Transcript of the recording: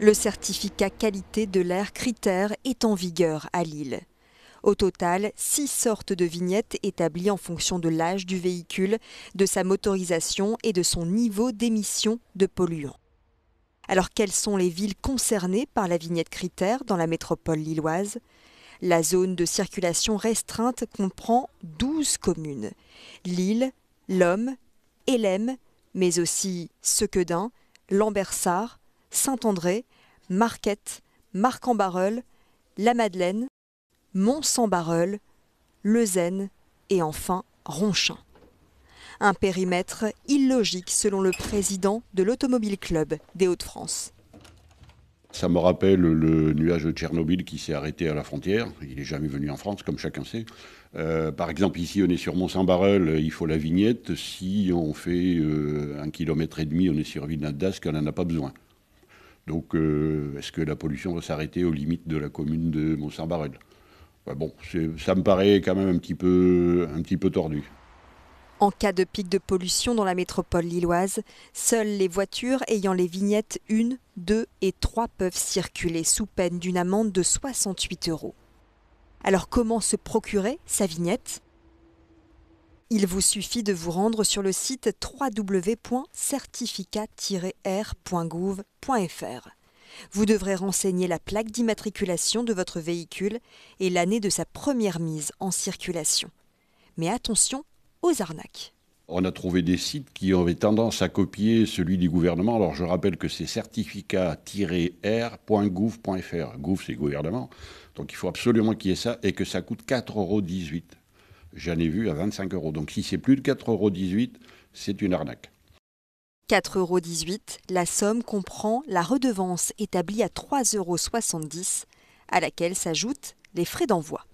Le certificat qualité de l'air critère est en vigueur à Lille. Au total, six sortes de vignettes établies en fonction de l'âge du véhicule, de sa motorisation et de son niveau d'émission de polluants. Alors quelles sont les villes concernées par la vignette critère dans la métropole lilloise La zone de circulation restreinte comprend 12 communes. Lille, Lomme, Elem, mais aussi Sequedin, Lambersart, Saint-André, Marquette, marc en La Madeleine, mont saint barreul Lezen et enfin Ronchin. Un périmètre illogique selon le président de l'Automobile Club des Hauts-de-France. Ça me rappelle le nuage de Tchernobyl qui s'est arrêté à la frontière. Il n'est jamais venu en France, comme chacun sait. Euh, par exemple, ici, on est sur Mont-Saint-Barœul, il faut la vignette. Si on fait euh, un kilomètre et demi, on est sur Villeneuve d'Ascq, on n'en a pas besoin. Donc, euh, est-ce que la pollution va s'arrêter aux limites de la commune de Mont-Saint-Barrel Bon, ça me paraît quand même un petit peu, un petit peu tordu. En cas de pic de pollution dans la métropole lilloise, seules les voitures ayant les vignettes 1, 2 et 3 peuvent circuler sous peine d'une amende de 68 euros. Alors comment se procurer sa vignette il vous suffit de vous rendre sur le site www.certificat-r.gouv.fr. Vous devrez renseigner la plaque d'immatriculation de votre véhicule et l'année de sa première mise en circulation. Mais attention aux arnaques. On a trouvé des sites qui avaient tendance à copier celui du gouvernement. Alors je rappelle que c'est certificat-r.gouv.fr. Gouv, c'est gouvernement. Donc il faut absolument qu'il y ait ça et que ça coûte 4,18 euros. J'en ai vu à 25 euros. Donc si c'est plus de 4,18 euros, c'est une arnaque. 4,18 euros, la somme comprend la redevance établie à 3,70 euros, à laquelle s'ajoutent les frais d'envoi.